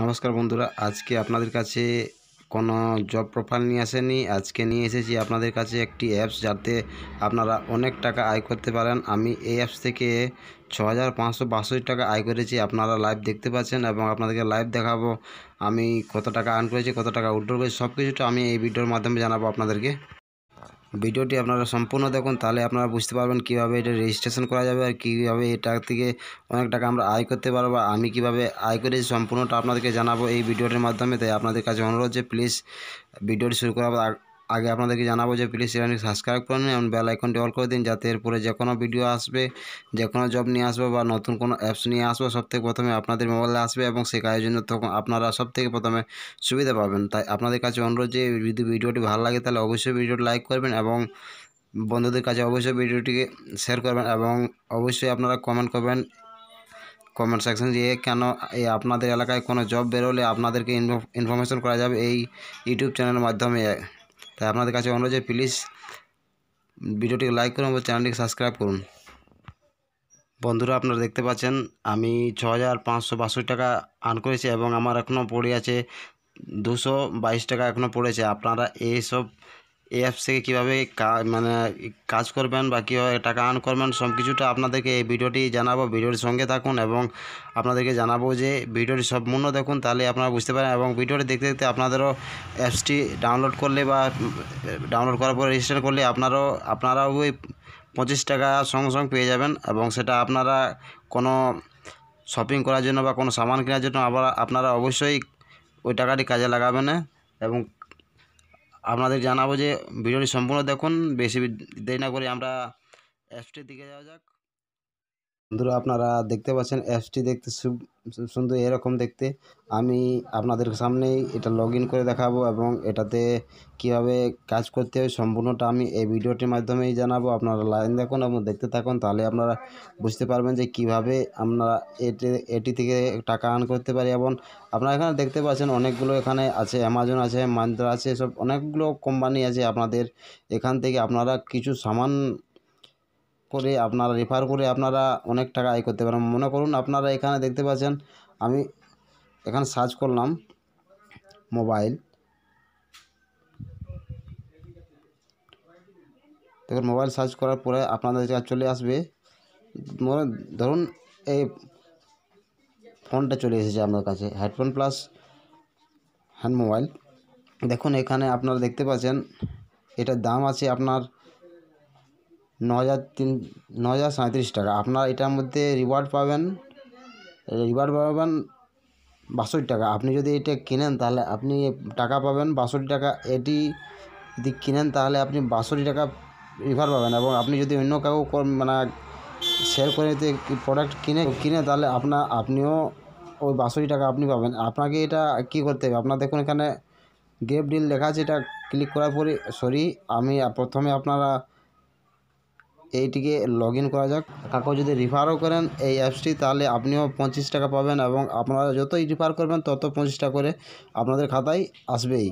নমস্কার বন্ধুরা আজকে আপনাদের কাছে কোনো জব প্রোফাইল নিয়ে আসেনি আজকে নিয়ে এসেছি আপনাদের কাছে একটি অ্যাপস যাতে আপনারা অনেক টাকা আয় করতে পারেন আমি এই অ্যাপস থেকে ছ টাকা আয় করেছি আপনারা লাইভ দেখতে পাচ্ছেন এবং আপনাদেরকে লাইভ দেখাবো আমি কত টাকা আর্ন করেছি কত টাকা উল্টো করেছি সব কিছুটা আমি এই ভিডিওর মাধ্যমে জানাবো আপনাদেরকে ভিডিওটি আপনারা সম্পূর্ণ দেখুন তাহলে আপনারা বুঝতে পারবেন কিভাবে এটা রেজিস্ট্রেশন করা যাবে আর কীভাবে এটা থেকে অনেক টাকা আমরা আয় করতে পারবো আমি কিভাবে আয় করে সম্পূর্ণটা আপনাদেরকে জানাবো এই ভিডিওটির মাধ্যমে তাই আপনাদের কাছে অনুরোধ যে প্লিজ ভিডিওটি শুরু করার আগে আপনাদেরকে জানাবো যে প্লিজ চ্যানেলটি সাবস্ক্রাইব করে নিন এবং বেল আইকনটি অল করে দিন যাতে এরপরে যে কোনো ভিডিও আসবে যে কোনো জব নিয়ে আসবে বা নতুন কোনো অ্যাপস নিয়ে আসবে সবথেকে প্রথমে আপনাদের মোবাইলে আসবে এবং সে কাজের জন্য তখন আপনারা সবথেকে প্রথমে সুবিধা পাবেন তাই আপনাদের কাছে অনুরোধ যে যদি ভিডিওটি ভালো লাগে তাহলে অবশ্যই ভিডিওটি লাইক করবেন এবং বন্ধুদের কাছে অবশ্যই ভিডিওটিকে শেয়ার করবেন এবং অবশ্যই আপনারা কমেন্ট করবেন কমেন্ট সেকশন দিয়ে কেন এই আপনাদের এলাকায় কোনো জব বেরোলে আপনাদেরকে ইনফরমেশন করা যাবে এই ইউটিউব চ্যানেলের মাধ্যমে তাই আপনাদের কাছে অনুরোধ যে প্লিজ ভিডিওটিকে লাইক করুন এবং চ্যানেলটিকে সাবস্ক্রাইব করুন বন্ধুরা আপনারা দেখতে পাচ্ছেন আমি ছ হাজার পাঁচশো বাষট্টি টাকা আর্ন করেছি এবং আমার এখনও পড়ে আছে দুশো বাইশ টাকা এখনও পড়েছে আপনারা এইসব এই অ্যাপস থেকে কীভাবে মানে কাজ করবেন বা কীভাবে টাকা আর্ন করবেন সব কিছুটা আপনাদেরকে এই ভিডিওটি জানাবো ভিডিওর সঙ্গে থাকুন এবং আপনাদেরকে জানাবো যে ভিডিওটি সব মূল্য দেখুন তাহলে আপনারা বুঝতে পারেন এবং ভিডিওটি দেখতে দেখতে আপনাদেরও অ্যাপসটি ডাউনলোড করলে বা ডাউনলোড করার পর রেজিস্টার করলে আপনারাও আপনারাও ওই পঁচিশ টাকা সঙ্গে সঙ্গে পেয়ে যাবেন এবং সেটা আপনারা কোনো শপিং করার জন্য বা কোনো সামান কেনার জন্য আবার আপনারা অবশ্যই ওই টাকাটি কাজে লাগাবেন এবং আপনাদের জানাবো যে ভিডিওটি সম্পূর্ণ দেখুন বেশি দেরি না করে আমরা অ্যাপসটির দিকে যাওয়া যাক বন্ধুরা আপনারা দেখতে পাচ্ছেন অ্যাপসটি দেখতে সুন্দর এরকম দেখতে আমি আপনাদের সামনেই এটা লগ করে দেখাবো এবং এটাতে কিভাবে কাজ করতে হবে সম্পূর্ণটা আমি এই ভিডিওটির মাধ্যমেই জানাবো আপনারা লাইন দেখুন এবং দেখতে থাকুন তাহলে আপনারা বুঝতে পারবেন যে কিভাবে আমরা এটি এটি থেকে টাকা আর্ন করতে পারি এবং আপনারা এখানে দেখতে পাচ্ছেন অনেকগুলো এখানে আছে অ্যামাজন আছে মান্দ্রা আছে সব অনেকগুলো কোম্পানি আছে আপনাদের এখান থেকে আপনারা কিছু সামান করে আপনারা রেফার করে আপনারা অনেক টাকা আয় করতে পারেন মনে করুন আপনারা এখানে দেখতে পাচ্ছেন আমি এখানে সার্চ করলাম মোবাইল দেখুন মোবাইল সার্চ করার পরে আপনাদের কাছে চলে আসবে ধরুন এই ফোনটা চলে এসেছে আপনার কাছে হেডফোন প্লাস হ্যান্ড মোবাইল দেখুন এখানে আপনারা দেখতে পাচ্ছেন এটার দাম আছে আপনার ন হাজার তিন ন হাজার সাঁত্রিশ টাকা আপনার এটার মধ্যে রিওয়ার্ড পাবেন রিওয়ার্ড পাবেন বাষট্টি টাকা আপনি যদি এটা কেনেন তাহলে আপনি টাকা পাবেন বাষট্টি টাকা এটি যদি কিনেন তাহলে আপনি বাষট্টি টাকা রিফান্ড পাবেন এবং আপনি যদি অন্য কাউ মানে শেয়ার করে যদি প্রোডাক্ট কিনে কিনে তাহলে আপনার আপনিও ওই বাষট্টি টাকা আপনি পাবেন আপনাকে এটা কি করতে হবে আপনার দেখুন এখানে গেপ ডিল লেখা আছে এটা ক্লিক করার পরে সরি আমি প্রথমে আপনারা এইটিকে লগ ইন করা যাক কাকু যদি রিফারও করেন এই অ্যাপসটি তাহলে আপনিও পঁচিশ টাকা পাবেন এবং আপনারা যতই রিফার করবেন তত পঁচিশ টাকা করে আপনাদের খাতায় আসবেই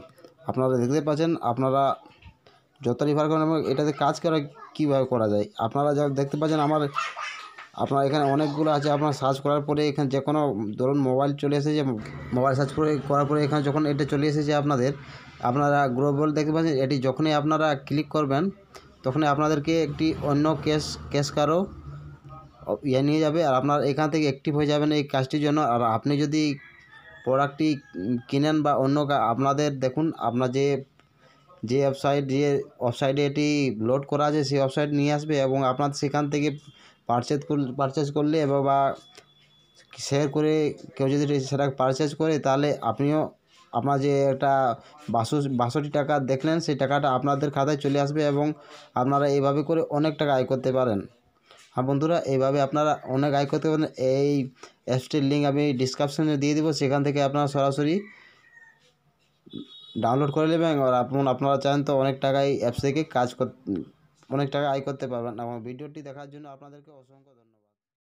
আপনারা দেখতে পাচ্ছেন আপনারা যত রিফার করেন এবং এটাতে কাজ করা কীভাবে করা যায় আপনারা যা দেখতে পাচ্ছেন আমার আপনার এখানে অনেকগুলো আছে আপনার সার্চ করার পরে এখানে যে কোনো ধরুন মোবাইল চলে এসেছে মোবাইল সার্চ করে করার পরে এখানে যখন এটা চলে এসেছে আপনাদের আপনারা গ্রোবল দেখতে পাচ্ছেন এটি যখনই আপনারা ক্লিক করবেন তখন আপনাদেরকে একটি অন্য ক্যাস ক্যাশ কারো ইয়ে নিয়ে যাবে আর আপনার এখান থেকে অ্যাক্টিভ হয়ে যাবেন এই কাজটির জন্য আর আপনি যদি প্রোডাক্টটি কিনেন বা অন্য আপনাদের দেখুন আপনার যে যে ওয়েবসাইট যে ওয়েবসাইটে এটি লোড করা আছে সেই ওয়েবসাইট নিয়ে আসবে এবং আপনার সেখান থেকে পারচেজ পারচেজ করলে বা শেয়ার করে কেউ যদি সেটা পারচেজ করে তাহলে আপনিও আপনার যে একটা বাষট্টি টাকা দেখলেন সেই টাকাটা আপনাদের খাতায় চলে আসবে এবং আপনারা এইভাবে করে অনেক টাকা আয় করতে পারেন হ্যাঁ বন্ধুরা এইভাবে আপনারা অনেক আয় করতে পারেন এই অ্যাপসটির লিঙ্ক আমি ডিসক্রিপশানে দিয়ে দেবো সেখান থেকে আপনারা সরাসরি ডাউনলোড করে নেবেন আর আপনারা চান তো অনেক টাকাই অ্যাপস থেকে কাজ অনেক টাকা আয় করতে পারবেন এবং ভিডিওটি দেখার জন্য আপনাদেরকে অসংখ্য ধন্যবাদ